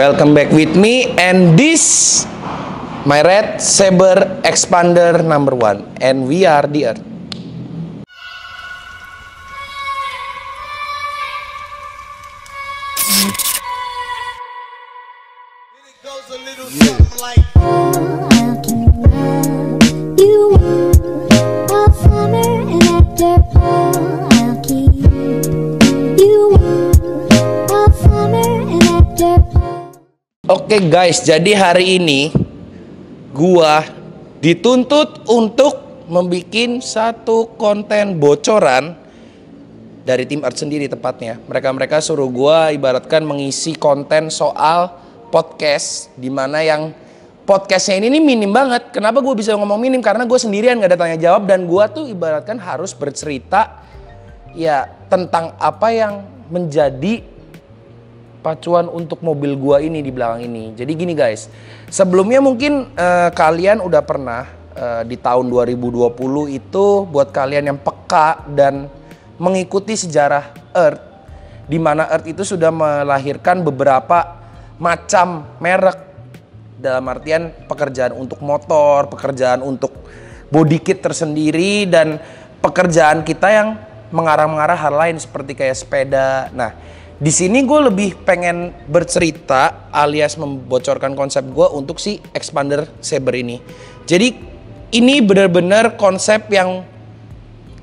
Welcome back with me and this my red saber expander number one and we are the earth. Oke okay guys, jadi hari ini gua dituntut untuk membuat satu konten bocoran dari tim art sendiri tepatnya. Mereka-mereka suruh gua ibaratkan mengisi konten soal podcast di mana yang podcastnya ini, ini minim banget. Kenapa gue bisa ngomong minim? Karena gue sendirian gak ada tanya jawab dan gue tuh ibaratkan harus bercerita ya tentang apa yang menjadi pacuan untuk mobil gua ini di belakang ini. Jadi gini guys, sebelumnya mungkin uh, kalian udah pernah uh, di tahun 2020 itu buat kalian yang peka dan mengikuti sejarah Earth di mana Earth itu sudah melahirkan beberapa macam merek dalam artian pekerjaan untuk motor, pekerjaan untuk body kit tersendiri dan pekerjaan kita yang mengarah-mengarah hal lain seperti kayak sepeda. Nah, di sini gue lebih pengen bercerita alias membocorkan konsep gue untuk si expander saber ini. Jadi ini benar-benar konsep yang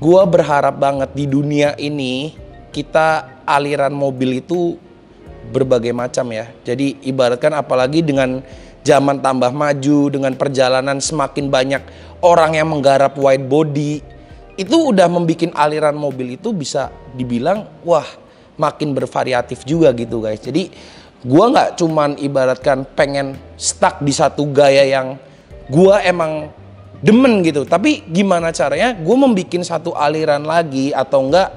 gue berharap banget di dunia ini kita aliran mobil itu berbagai macam ya. Jadi ibaratkan apalagi dengan zaman tambah maju, dengan perjalanan semakin banyak orang yang menggarap wide body, itu udah membuat aliran mobil itu bisa dibilang wah makin bervariatif juga gitu guys. Jadi gua nggak cuman ibaratkan pengen stuck di satu gaya yang gua emang demen gitu. Tapi gimana caranya gue membuat satu aliran lagi atau enggak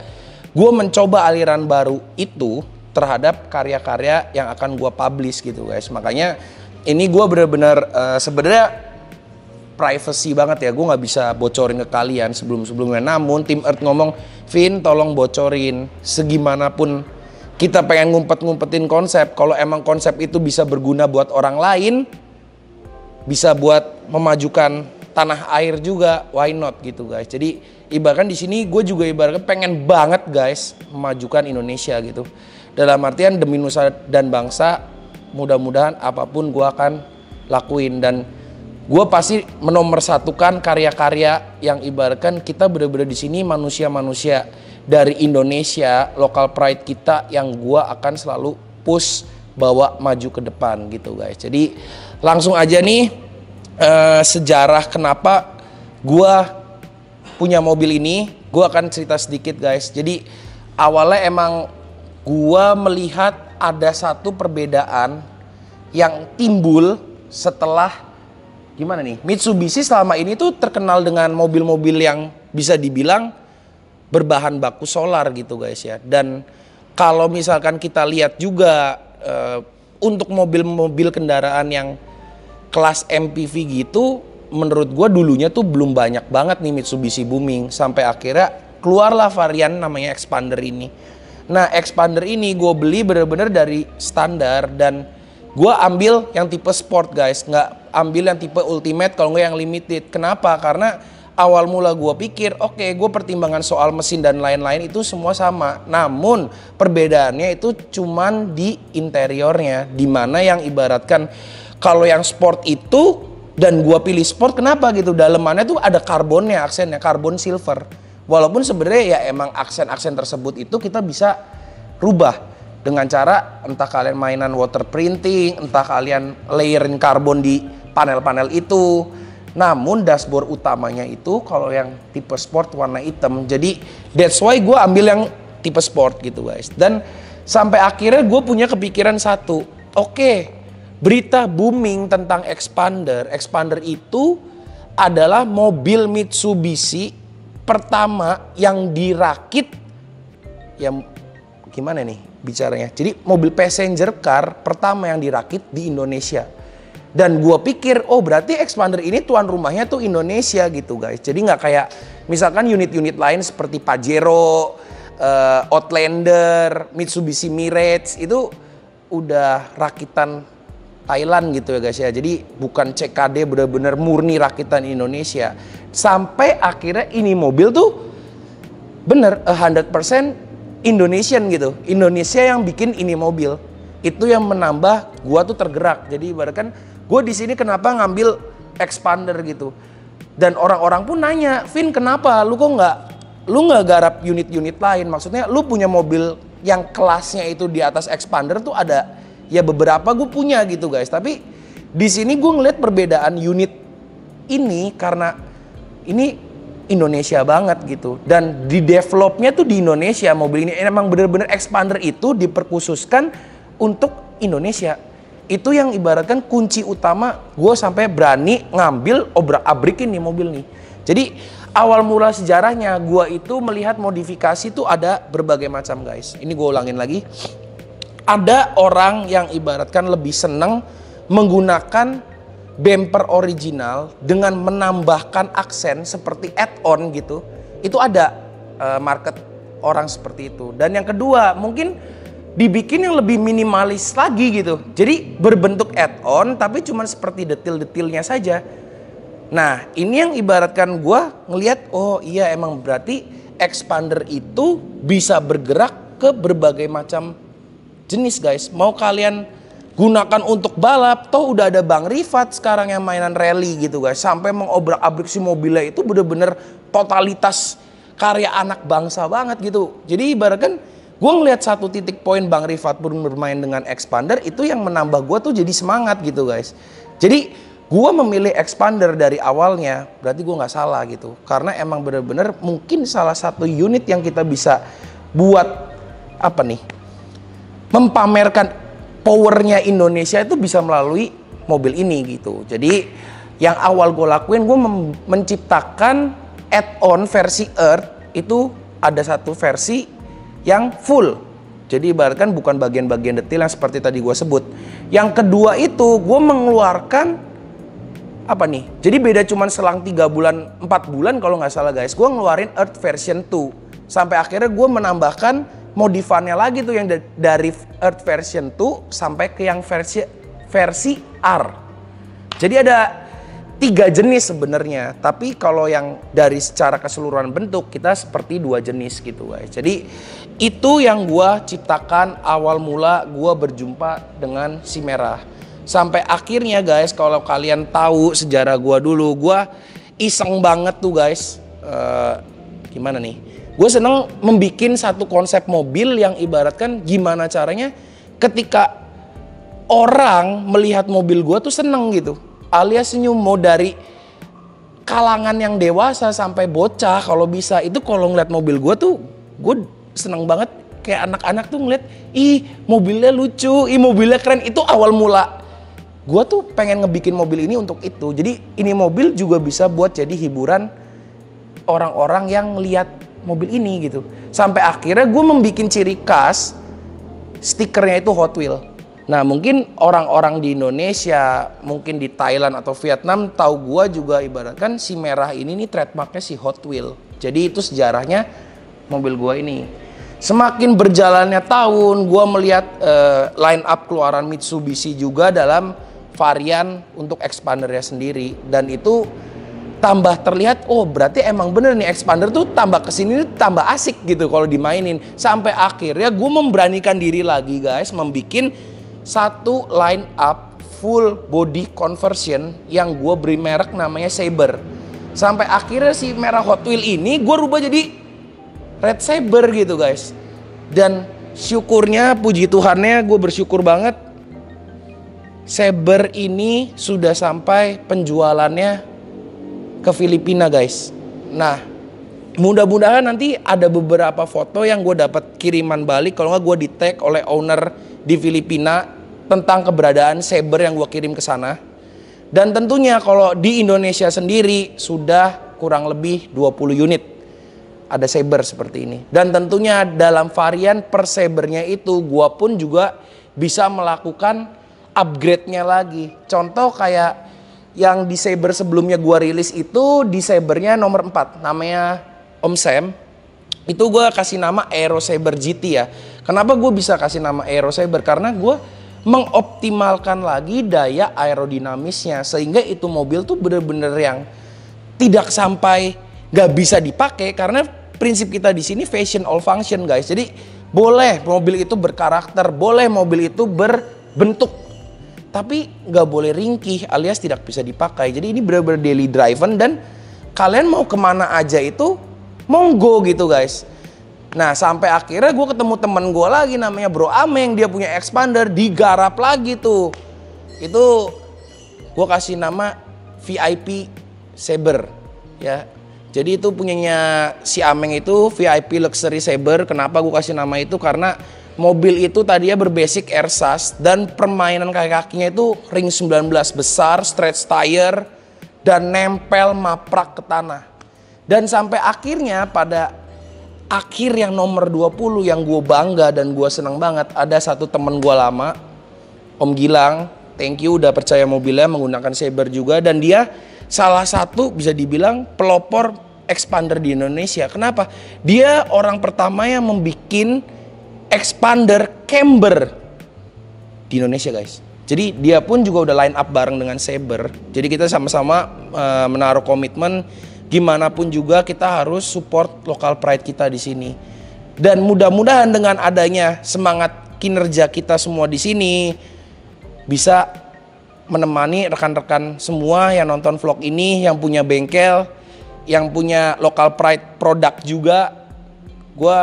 gue mencoba aliran baru itu terhadap karya-karya yang akan gue publish gitu guys. Makanya ini gue benar-benar uh, eh, sebenarnya privacy banget ya. Gue nggak bisa bocorin ke kalian sebelum-sebelumnya. Namun tim Earth ngomong, Vin tolong bocorin segimanapun kita pengen ngumpet-ngumpetin konsep. Kalau emang konsep itu bisa berguna buat orang lain, bisa buat memajukan tanah air juga, why not gitu guys. Jadi ibaratkan di sini gue juga ibaratkan pengen banget guys memajukan Indonesia gitu. Dalam artian demi nusa dan bangsa, mudah-mudahan apapun gue akan lakuin dan gue pasti menomorsatukan karya-karya yang ibaratkan kita bener-bener di sini manusia-manusia dari Indonesia, lokal pride kita yang gue akan selalu push bawa maju ke depan gitu guys. Jadi langsung aja nih uh, sejarah kenapa gue punya mobil ini, gue akan cerita sedikit guys. Jadi awalnya emang gue melihat ada satu perbedaan yang timbul setelah gimana nih? Mitsubishi selama ini tuh terkenal dengan mobil-mobil yang bisa dibilang berbahan baku solar gitu guys ya. Dan kalau misalkan kita lihat juga uh, untuk mobil-mobil kendaraan yang kelas MPV gitu, menurut gue dulunya tuh belum banyak banget nih Mitsubishi booming sampai akhirnya keluarlah varian namanya Expander ini. Nah Expander ini gue beli bener-bener dari standar dan gue ambil yang tipe sport guys, nggak ambil yang tipe ultimate kalau nggak yang limited. Kenapa? Karena awal mula gue pikir, oke, okay, gue pertimbangan soal mesin dan lain-lain itu semua sama. Namun perbedaannya itu cuman di interiornya, di mana yang ibaratkan kalau yang sport itu dan gue pilih sport kenapa gitu? Dalemannya tuh ada karbonnya, aksennya karbon silver. Walaupun sebenarnya ya emang aksen-aksen tersebut itu kita bisa rubah dengan cara entah kalian mainan water printing, entah kalian layerin karbon di panel-panel itu. Namun dashboard utamanya itu kalau yang tipe sport warna hitam. Jadi that's why gue ambil yang tipe sport gitu guys. Dan sampai akhirnya gue punya kepikiran satu. Oke, okay, berita booming tentang Expander. Expander itu adalah mobil Mitsubishi pertama yang dirakit yang gimana nih bicaranya. Jadi mobil passenger car pertama yang dirakit di Indonesia dan gue pikir oh berarti expander ini tuan rumahnya tuh Indonesia gitu guys jadi nggak kayak misalkan unit-unit lain seperti Pajero, uh, Outlander, Mitsubishi Mirage itu udah rakitan Thailand gitu ya guys ya jadi bukan CKD bener-bener murni rakitan Indonesia sampai akhirnya ini mobil tuh bener 100% Indonesian gitu Indonesia yang bikin ini mobil itu yang menambah gua tuh tergerak jadi ibaratkan Gue di sini kenapa ngambil expander gitu. Dan orang-orang pun nanya, Vin kenapa lu kok nggak lu nggak garap unit-unit lain? Maksudnya lu punya mobil yang kelasnya itu di atas expander tuh ada ya beberapa gue punya gitu guys. Tapi di sini gue ngeliat perbedaan unit ini karena ini Indonesia banget gitu dan di developnya tuh di Indonesia mobil ini emang bener-bener expander itu diperkhususkan untuk Indonesia itu yang ibaratkan kunci utama gue sampai berani ngambil obrak abrikin nih mobil nih. Jadi awal mula sejarahnya gue itu melihat modifikasi tuh ada berbagai macam guys. Ini gue ulangin lagi. Ada orang yang ibaratkan lebih seneng menggunakan bumper original dengan menambahkan aksen seperti add-on gitu. Itu ada eh, market orang seperti itu. Dan yang kedua mungkin dibikin yang lebih minimalis lagi gitu. Jadi berbentuk add-on tapi cuma seperti detail-detailnya saja. Nah ini yang ibaratkan gue ngeliat oh iya emang berarti expander itu bisa bergerak ke berbagai macam jenis guys. Mau kalian gunakan untuk balap, toh udah ada Bang Rifat sekarang yang mainan rally gitu guys. Sampai mengobrak-abrik si mobilnya itu bener-bener totalitas karya anak bangsa banget gitu. Jadi ibaratkan gue ngeliat satu titik poin Bang Rifat pun bermain dengan expander itu yang menambah gue tuh jadi semangat gitu guys. Jadi gue memilih expander dari awalnya berarti gue nggak salah gitu karena emang bener-bener mungkin salah satu unit yang kita bisa buat apa nih mempamerkan powernya Indonesia itu bisa melalui mobil ini gitu. Jadi yang awal gue lakuin gue menciptakan add-on versi Earth itu ada satu versi yang full. Jadi ibaratkan bukan bagian-bagian detail yang seperti tadi gue sebut. Yang kedua itu gue mengeluarkan apa nih? Jadi beda cuman selang 3 bulan, 4 bulan kalau nggak salah guys. Gue ngeluarin Earth version 2. Sampai akhirnya gue menambahkan modifannya lagi tuh yang dari Earth version 2 sampai ke yang versi versi R. Jadi ada tiga jenis sebenarnya, tapi kalau yang dari secara keseluruhan bentuk kita seperti dua jenis gitu guys. Jadi itu yang gua ciptakan awal mula gua berjumpa dengan si merah. Sampai akhirnya guys, kalau kalian tahu sejarah gua dulu, gua iseng banget tuh guys. Uh, gimana nih? Gue seneng membuat satu konsep mobil yang ibaratkan gimana caranya ketika orang melihat mobil gue tuh seneng gitu. Alias senyum mau dari kalangan yang dewasa sampai bocah kalau bisa itu kalau ngeliat mobil gue tuh gue seneng banget kayak anak-anak tuh ngeliat ih mobilnya lucu ih mobilnya keren itu awal mula gue tuh pengen ngebikin mobil ini untuk itu jadi ini mobil juga bisa buat jadi hiburan orang-orang yang lihat mobil ini gitu sampai akhirnya gue membuat ciri khas stikernya itu Hot Wheel nah mungkin orang-orang di Indonesia mungkin di Thailand atau Vietnam tahu gue juga ibaratkan si merah ini nih trademarknya si Hot Wheel jadi itu sejarahnya mobil gue ini Semakin berjalannya tahun, gue melihat uh, line up keluaran Mitsubishi juga dalam varian untuk expandernya sendiri dan itu tambah terlihat oh berarti emang bener nih expander tuh tambah kesini tuh tambah asik gitu kalau dimainin sampai akhirnya gue memberanikan diri lagi guys membuat satu line up full body conversion yang gue beri merek namanya Saber sampai akhirnya si merah Hot Wheel ini gue rubah jadi Red Saber gitu guys. Dan syukurnya puji Tuhannya gue bersyukur banget. Saber ini sudah sampai penjualannya ke Filipina guys. Nah mudah-mudahan nanti ada beberapa foto yang gue dapat kiriman balik kalau nggak gue di tag oleh owner di Filipina tentang keberadaan Saber yang gue kirim ke sana. Dan tentunya kalau di Indonesia sendiri sudah kurang lebih 20 unit ada saber seperti ini. Dan tentunya dalam varian per sabernya itu gua pun juga bisa melakukan upgrade-nya lagi. Contoh kayak yang di saber sebelumnya gua rilis itu di sabernya nomor 4 namanya Om Sam. Itu gua kasih nama Aero Saber GT ya. Kenapa gue bisa kasih nama Aero Saber? Karena gue mengoptimalkan lagi daya aerodinamisnya sehingga itu mobil tuh bener-bener yang tidak sampai gak bisa dipakai karena prinsip kita di sini fashion all function guys. Jadi boleh mobil itu berkarakter, boleh mobil itu berbentuk, tapi nggak boleh ringkih alias tidak bisa dipakai. Jadi ini benar-benar daily driven dan kalian mau kemana aja itu monggo gitu guys. Nah sampai akhirnya gue ketemu temen gue lagi namanya Bro Ameng dia punya expander digarap lagi tuh. Itu gue kasih nama VIP Saber ya jadi itu punyanya si Ameng itu VIP Luxury Saber. Kenapa gue kasih nama itu? Karena mobil itu tadinya berbasic airsas dan permainan kaki-kakinya itu ring 19 besar, stretch tire, dan nempel maprak ke tanah. Dan sampai akhirnya pada akhir yang nomor 20 yang gue bangga dan gue senang banget ada satu temen gue lama, Om Gilang, thank you udah percaya mobilnya menggunakan Saber juga dan dia salah satu bisa dibilang pelopor expander di Indonesia. Kenapa? Dia orang pertama yang membuat expander camber di Indonesia, guys. Jadi dia pun juga udah line up bareng dengan Saber. Jadi kita sama-sama uh, menaruh komitmen gimana pun juga kita harus support lokal pride kita di sini. Dan mudah-mudahan dengan adanya semangat kinerja kita semua di sini bisa menemani rekan-rekan semua yang nonton vlog ini, yang punya bengkel, yang punya local pride produk juga. Gue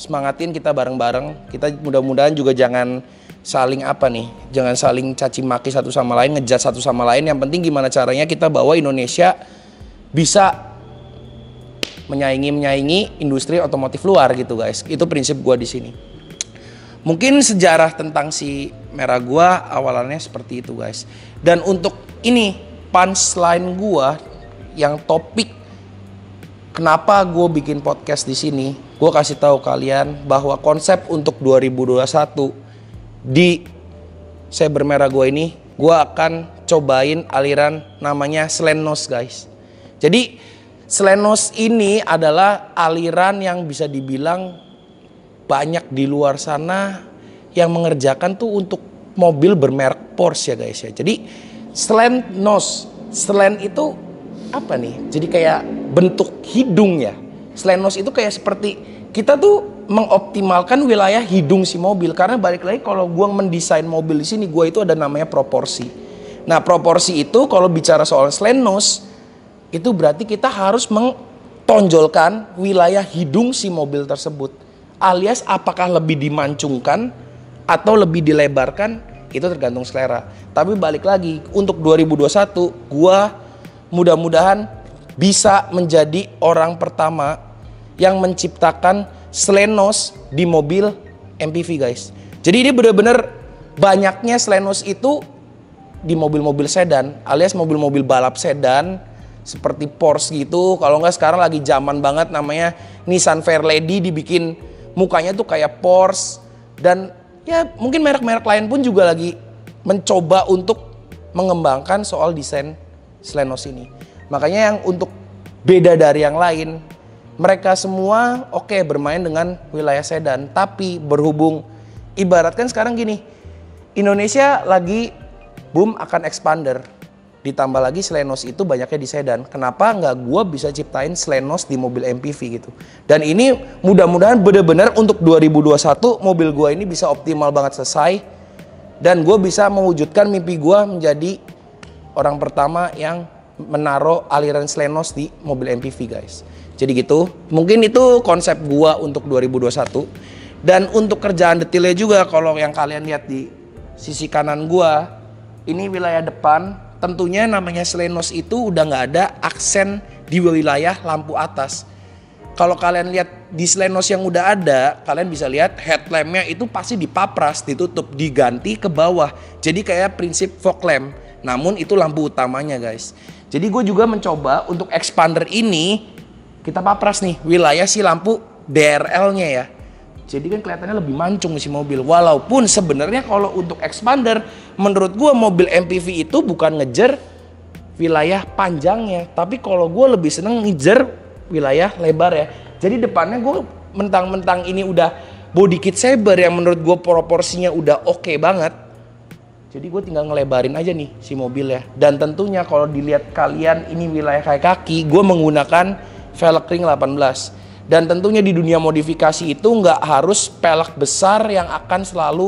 semangatin kita bareng-bareng. Kita mudah-mudahan juga jangan saling apa nih, jangan saling caci maki satu sama lain, ngejat satu sama lain. Yang penting gimana caranya kita bawa Indonesia bisa menyaingi menyaingi industri otomotif luar gitu guys. Itu prinsip gue di sini. Mungkin sejarah tentang si merah gua awalannya seperti itu guys. Dan untuk ini punchline gua yang topik kenapa gue bikin podcast di sini? Gue kasih tahu kalian bahwa konsep untuk 2021 di saya bermerah gue ini, gue akan cobain aliran namanya Slenos guys. Jadi Slenos ini adalah aliran yang bisa dibilang banyak di luar sana yang mengerjakan tuh untuk mobil bermerek Porsche ya guys ya. Jadi slant nose, slant itu apa nih? Jadi kayak bentuk hidung ya. Slant nose itu kayak seperti kita tuh mengoptimalkan wilayah hidung si mobil karena balik lagi kalau gua mendesain mobil di sini gua itu ada namanya proporsi. Nah, proporsi itu kalau bicara soal slant nose itu berarti kita harus mentonjolkan wilayah hidung si mobil tersebut. Alias apakah lebih dimancungkan atau lebih dilebarkan itu tergantung selera. Tapi balik lagi untuk 2021 gua mudah-mudahan bisa menjadi orang pertama yang menciptakan Slenos di mobil MPV guys. Jadi ini benar-benar banyaknya Slenos itu di mobil-mobil sedan alias mobil-mobil balap sedan seperti Porsche gitu. Kalau nggak sekarang lagi zaman banget namanya Nissan Fairlady dibikin mukanya tuh kayak Porsche dan ya mungkin merek-merek lain pun juga lagi mencoba untuk mengembangkan soal desain Slenos ini. Makanya yang untuk beda dari yang lain, mereka semua oke okay, bermain dengan wilayah sedan, tapi berhubung ibaratkan sekarang gini, Indonesia lagi boom akan expander ditambah lagi Slenos itu banyaknya di sedan kenapa nggak gue bisa ciptain Slenos di mobil MPV gitu dan ini mudah-mudahan benar-benar untuk 2021 mobil gue ini bisa optimal banget selesai dan gue bisa mewujudkan mimpi gue menjadi orang pertama yang menaruh aliran Slenos di mobil MPV guys jadi gitu mungkin itu konsep gue untuk 2021 dan untuk kerjaan detailnya juga kalau yang kalian lihat di sisi kanan gue ini wilayah depan Tentunya namanya Selenos itu udah nggak ada aksen di wilayah lampu atas. Kalau kalian lihat di Selenos yang udah ada, kalian bisa lihat headlampnya itu pasti dipapras, ditutup, diganti ke bawah. Jadi kayak prinsip fog lamp. Namun itu lampu utamanya guys. Jadi gue juga mencoba untuk expander ini kita papras nih wilayah si lampu DRL-nya ya. Jadi kan kelihatannya lebih mancung si mobil. Walaupun sebenarnya kalau untuk expander, menurut gue mobil MPV itu bukan ngejar wilayah panjangnya. Tapi kalau gue lebih seneng ngejar wilayah lebar ya. Jadi depannya gue mentang-mentang ini udah body kit saber yang menurut gue proporsinya udah oke okay banget. Jadi gue tinggal ngelebarin aja nih si mobil ya. Dan tentunya kalau dilihat kalian ini wilayah kayak kaki, gue menggunakan velg ring 18 dan tentunya di dunia modifikasi itu nggak harus pelek besar yang akan selalu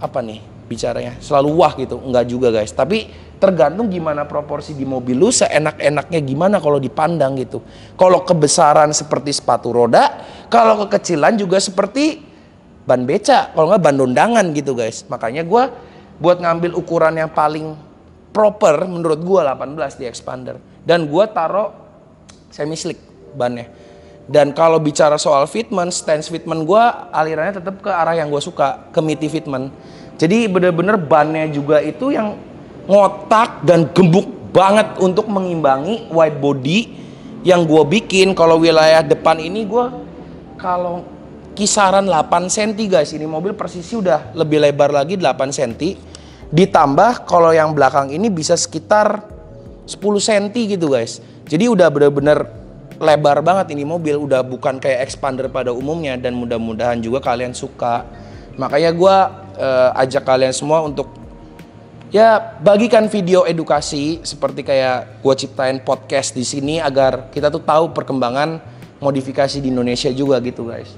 apa nih bicaranya selalu wah gitu nggak juga guys tapi tergantung gimana proporsi di mobil lu seenak-enaknya gimana kalau dipandang gitu kalau kebesaran seperti sepatu roda kalau kekecilan juga seperti ban beca kalau nggak ban dondangan gitu guys makanya gue buat ngambil ukuran yang paling proper menurut gue 18 di expander dan gue taruh semi slick bannya dan kalau bicara soal fitment, stance fitment gue alirannya tetap ke arah yang gue suka, committee fitment. Jadi bener-bener bannya juga itu yang ngotak dan gembuk banget untuk mengimbangi wide body yang gue bikin. Kalau wilayah depan ini gue kalau kisaran 8 cm guys, ini mobil persisi udah lebih lebar lagi 8 cm. Ditambah kalau yang belakang ini bisa sekitar 10 cm gitu guys. Jadi udah bener-bener lebar banget ini mobil udah bukan kayak expander pada umumnya dan mudah-mudahan juga kalian suka makanya gue uh, ajak kalian semua untuk ya bagikan video edukasi seperti kayak gue ciptain podcast di sini agar kita tuh tahu perkembangan modifikasi di Indonesia juga gitu guys.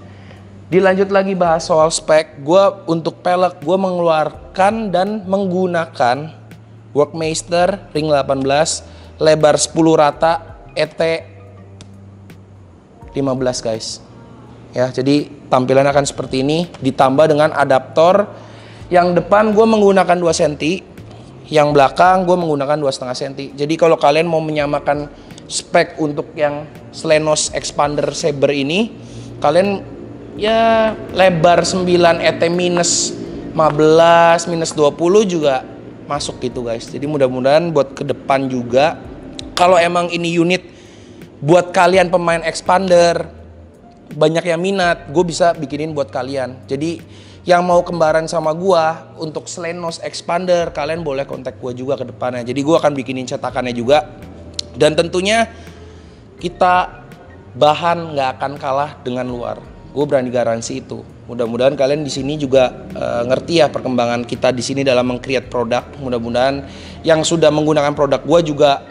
Dilanjut lagi bahas soal spek, gue untuk pelek gue mengeluarkan dan menggunakan Workmaster ring 18 lebar 10 rata ET 15 guys. Ya, jadi tampilan akan seperti ini ditambah dengan adaptor yang depan gue menggunakan 2 cm, yang belakang gue menggunakan 2,5 cm. Jadi kalau kalian mau menyamakan spek untuk yang Slenos Expander Saber ini, kalian ya lebar 9 ET minus 15 minus 20 juga masuk gitu guys. Jadi mudah-mudahan buat ke depan juga kalau emang ini unit buat kalian pemain expander banyak yang minat, gue bisa bikinin buat kalian. Jadi yang mau kembaran sama gue untuk Slenos Expander, kalian boleh kontak gue juga ke depannya. Jadi gue akan bikinin cetakannya juga. Dan tentunya kita bahan nggak akan kalah dengan luar. Gue berani garansi itu. Mudah-mudahan kalian di sini juga uh, ngerti ya perkembangan kita di sini dalam mengcreate produk. Mudah-mudahan yang sudah menggunakan produk gue juga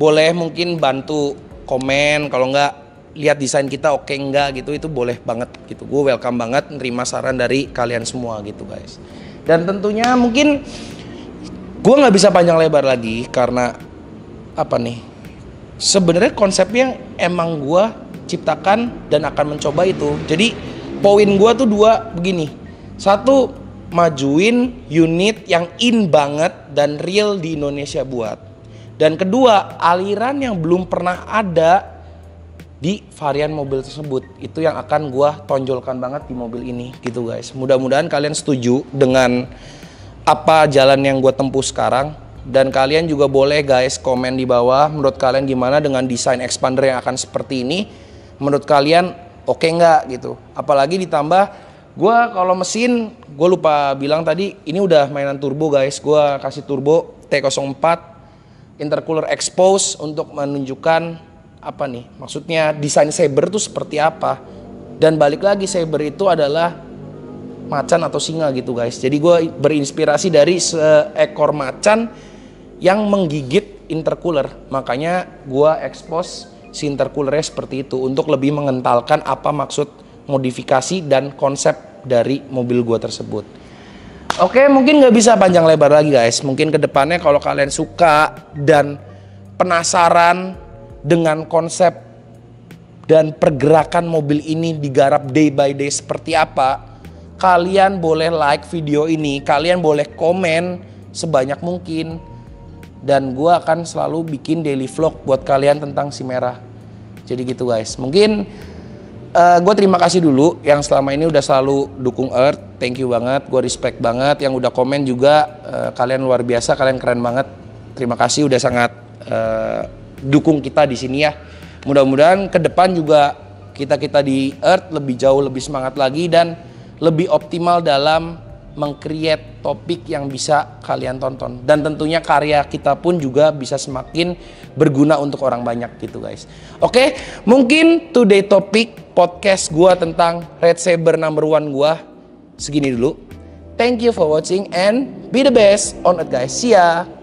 boleh mungkin bantu komen kalau nggak lihat desain kita oke okay, enggak gitu itu boleh banget gitu gue welcome banget nerima saran dari kalian semua gitu guys dan tentunya mungkin gue nggak bisa panjang lebar lagi karena apa nih sebenarnya konsepnya emang gue ciptakan dan akan mencoba itu jadi poin gue tuh dua begini satu majuin unit yang in banget dan real di Indonesia buat dan kedua, aliran yang belum pernah ada di varian mobil tersebut. Itu yang akan gue tonjolkan banget di mobil ini gitu guys. Mudah-mudahan kalian setuju dengan apa jalan yang gue tempuh sekarang. Dan kalian juga boleh guys komen di bawah menurut kalian gimana dengan desain expander yang akan seperti ini. Menurut kalian oke okay nggak gitu. Apalagi ditambah gue kalau mesin gue lupa bilang tadi ini udah mainan turbo guys gue kasih turbo T04 intercooler expose untuk menunjukkan apa nih maksudnya desain saber itu seperti apa dan balik lagi saber itu adalah macan atau singa gitu guys jadi gue berinspirasi dari seekor macan yang menggigit intercooler makanya gue expose si intercoolernya seperti itu untuk lebih mengentalkan apa maksud modifikasi dan konsep dari mobil gue tersebut Oke, mungkin nggak bisa panjang lebar lagi guys. Mungkin kedepannya kalau kalian suka dan penasaran dengan konsep dan pergerakan mobil ini digarap day by day seperti apa, kalian boleh like video ini, kalian boleh komen sebanyak mungkin. Dan gue akan selalu bikin daily vlog buat kalian tentang si merah. Jadi gitu guys, mungkin uh, eh, gue terima kasih dulu yang selama ini udah selalu dukung Earth thank you banget, gue respect banget yang udah komen juga. Uh, kalian luar biasa, kalian keren banget. Terima kasih udah sangat uh, dukung kita di sini ya. Mudah-mudahan ke depan juga kita kita di Earth lebih jauh, lebih semangat lagi dan lebih optimal dalam mengcreate topik yang bisa kalian tonton dan tentunya karya kita pun juga bisa semakin berguna untuk orang banyak gitu guys. Oke, mungkin today topik podcast gua tentang Red Saber number one gua segini dulu. Thank you for watching and be the best on it guys. See ya.